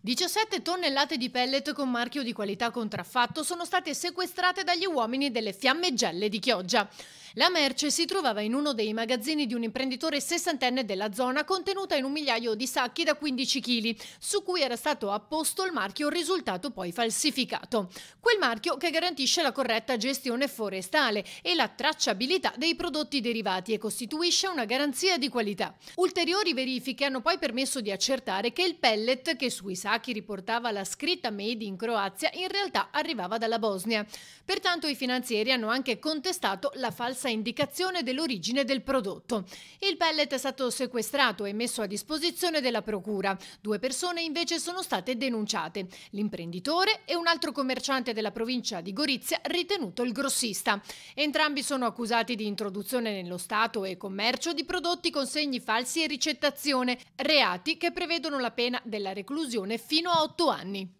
17 tonnellate di pellet con marchio di qualità contraffatto sono state sequestrate dagli uomini delle fiammegelle di Chioggia. La merce si trovava in uno dei magazzini di un imprenditore sessantenne della zona contenuta in un migliaio di sacchi da 15 kg, su cui era stato apposto il marchio risultato poi falsificato. Quel marchio che garantisce la corretta gestione forestale e la tracciabilità dei prodotti derivati e costituisce una garanzia di qualità. Ulteriori verifiche hanno poi permesso di accertare che il pellet che sui sacchi riportava la scritta Made in Croazia in realtà arrivava dalla Bosnia. Pertanto i finanzieri hanno anche contestato la falsificazione falsa indicazione dell'origine del prodotto. Il pellet è stato sequestrato e messo a disposizione della procura. Due persone invece sono state denunciate, l'imprenditore e un altro commerciante della provincia di Gorizia ritenuto il grossista. Entrambi sono accusati di introduzione nello Stato e commercio di prodotti con segni falsi e ricettazione, reati che prevedono la pena della reclusione fino a otto anni.